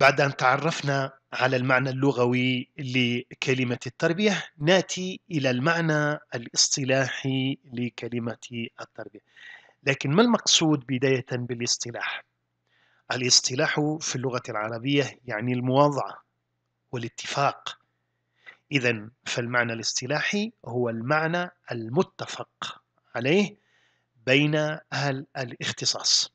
بعد أن تعرفنا على المعنى اللغوي لكلمة التربية نأتي إلى المعنى الاصطلاحي لكلمة التربية لكن ما المقصود بداية بالاصطلاح؟ الاصطلاح في اللغة العربية يعني المواضعة والاتفاق إذا فالمعنى الاصطلاحي هو المعنى المتفق عليه بين أهل الاختصاص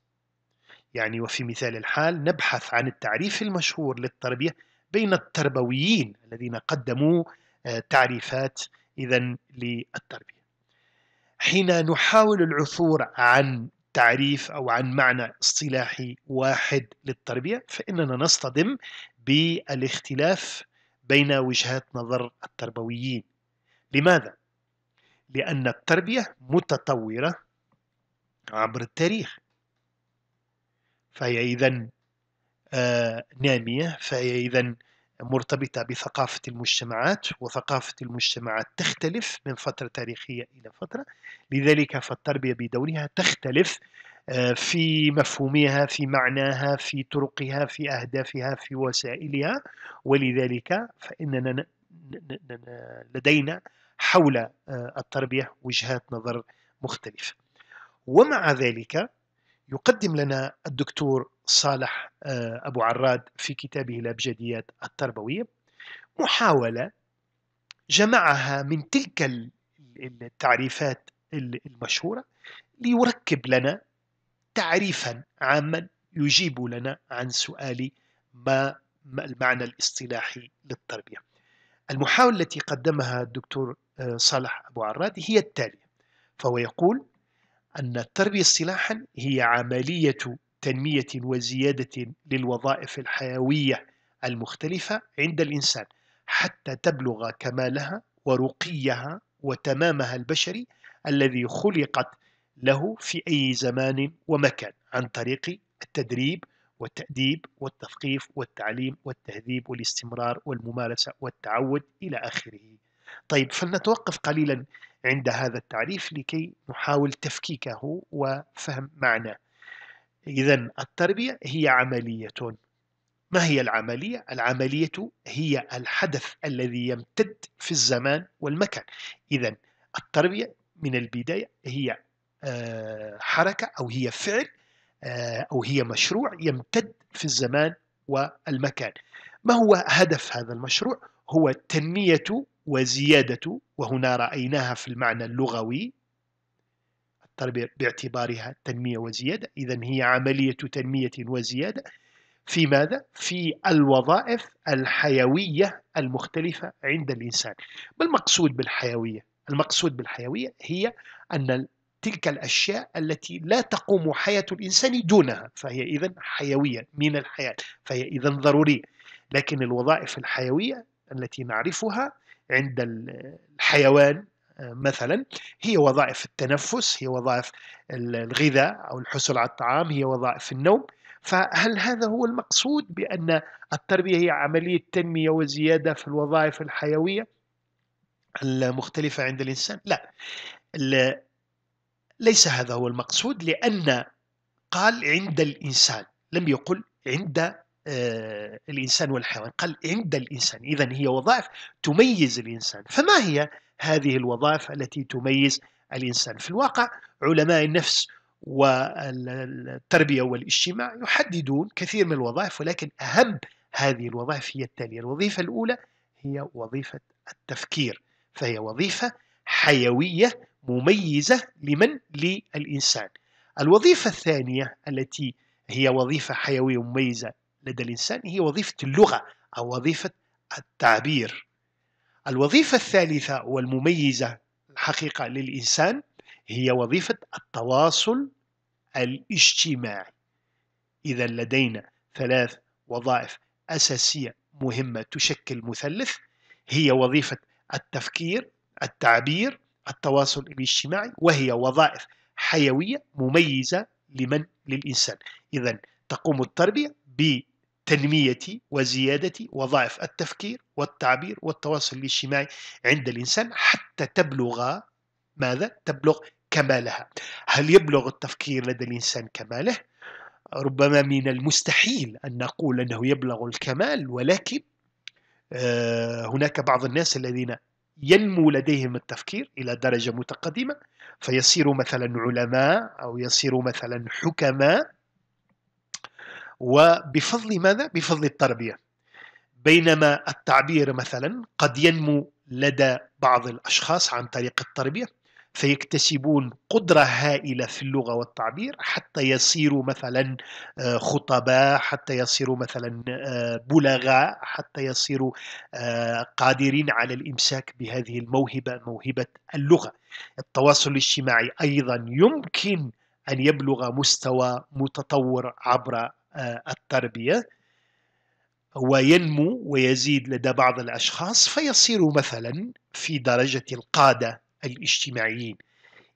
يعني وفي مثال الحال نبحث عن التعريف المشهور للتربية بين التربويين الذين قدموا آه، تعريفات إذا للتربية حين نحاول العثور عن تعريف أو عن معنى اصطلاحي واحد للتربية فإننا نصطدم بالاختلاف بين وجهات نظر التربويين لماذا؟ لأن التربية متطورة عبر التاريخ فهي إذا آه، نامية فهي إذا مرتبطة بثقافة المجتمعات وثقافة المجتمعات تختلف من فترة تاريخية إلى فترة لذلك فالتربية بدورها تختلف آه، في مفهومها في معناها في طرقها في أهدافها في وسائلها ولذلك فإننا لدينا حول آه، التربية وجهات نظر مختلفة ومع ذلك يقدم لنا الدكتور صالح آه، أبو عراد في كتابه الأبجديات التربوية محاولة جمعها من تلك التعريفات المشهورة ليركب لنا تعريفا عاما يجيب لنا عن سؤال ما المعنى الاصطلاحي للتربية المحاولة التي قدمها الدكتور آه، صالح أبو عراد هي التالية فهو يقول أن التربية اصطلاحا هي عملية تنمية وزيادة للوظائف الحيوية المختلفة عند الإنسان حتى تبلغ كمالها ورقيها وتمامها البشري الذي خلقت له في أي زمان ومكان عن طريق التدريب والتأديب والتثقيف والتعليم والتهذيب والاستمرار والممارسة والتعود إلى آخره طيب فلنتوقف قليلا عند هذا التعريف لكي نحاول تفكيكه وفهم معناه إذا التربية هي عملية ما هي العملية؟ العملية هي الحدث الذي يمتد في الزمان والمكان إذا التربية من البداية هي آه، حركة أو هي فعل آه، أو هي مشروع يمتد في الزمان والمكان ما هو هدف هذا المشروع؟ هو تنمية وزيادة وهنا رأيناها في المعنى اللغوي التربية باعتبارها تنمية وزيادة إذا هي عملية تنمية وزيادة في ماذا؟ في الوظائف الحيوية المختلفة عند الإنسان ما المقصود بالحيوية؟ المقصود بالحيوية هي أن تلك الأشياء التي لا تقوم حياة الإنسان دونها فهي إذا حيوية من الحياة فهي إذا ضرورية لكن الوظائف الحيوية التي نعرفها عند الحيوان آه، مثلا هي وظائف التنفس هي وظائف الغذاء أو الحصول على الطعام هي وظائف النوم فهل هذا هو المقصود بأن التربية هي عملية تنمية وزيادة في الوظائف الحيوية المختلفة عند الإنسان؟ لا ليس هذا هو المقصود لأن قال عند الإنسان لم يقل عند آه، الإنسان والحيوان قال عند الإنسان إذا هي وظائف تميز الإنسان فما هي هذه الوظائف التي تميز الإنسان في الواقع علماء النفس والتربية والاجتماع يحددون كثير من الوظائف ولكن أهم هذه الوظائف هي التالية الوظيفة الأولى هي وظيفة التفكير فهي وظيفة حيوية مميزة لمن للإنسان الوظيفة الثانية التي هي وظيفة حيوية مميزة لدى الإنسان هي وظيفة اللغة أو وظيفة التعبير الوظيفة الثالثة والمميزة الحقيقة للإنسان هي وظيفة التواصل الاجتماعي إذا لدينا ثلاث وظائف أساسية مهمة تشكل مثلث هي وظيفة التفكير التعبير التواصل الاجتماعي وهي وظائف حيوية مميزة لمن للإنسان إذا تقوم التربية تنمية وزيادة وضعف التفكير والتعبير والتواصل الاجتماعي عند الإنسان حتى تبلغ ماذا؟ تبلغ كمالها هل يبلغ التفكير لدى الإنسان كماله؟ ربما من المستحيل أن نقول أنه يبلغ الكمال ولكن آه، هناك بعض الناس الذين ينمو لديهم التفكير إلى درجة متقدمة فيصيروا مثلا علماء أو يصيروا مثلا حكماء وبفضل ماذا؟ بفضل التربية بينما التعبير مثلا قد ينمو لدى بعض الأشخاص عن طريق التربية فيكتسبون قدرة هائلة في اللغة والتعبير حتى يصيروا مثلا آه، خطباء حتى يصيروا مثلا آه، بلغاء حتى يصيروا آه، قادرين على الإمساك بهذه الموهبة موهبة اللغة التواصل الاجتماعي أيضا يمكن أن يبلغ مستوى متطور عبر آه، التربية وينمو ويزيد لدى بعض الأشخاص فيصير مثلا في درجة القادة الاجتماعيين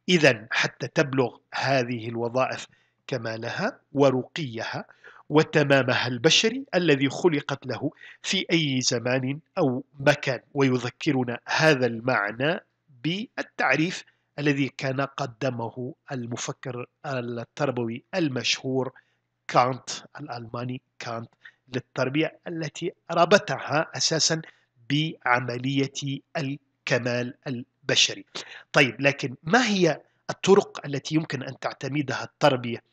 إذا حتى تبلغ هذه الوظائف كمالها ورقيها وتمامها البشري الذي خلقت له في أي زمان أو مكان ويذكرنا هذا المعنى بالتعريف الذي كان قدمه المفكر التربوي المشهور كانت الألماني كانت للتربية التي ربطها أساسا بعملية الكمال البشري طيب لكن ما هي الطرق التي يمكن أن تعتمدها التربية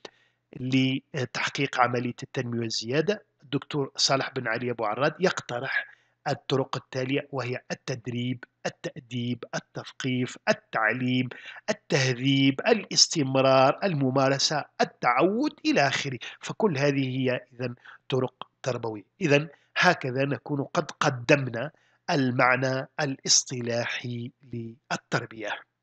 لتحقيق عملية التنمية والزيادة الدكتور صالح بن علي أبو عراد يقترح الطرق التالية وهي التدريب التأديب التثقيف التعليم التهذيب الاستمرار الممارسة التعود إلى آخره فكل هذه هي إذا طرق تربوية إذا هكذا نكون قد قدمنا المعنى الاصطلاحي للتربيه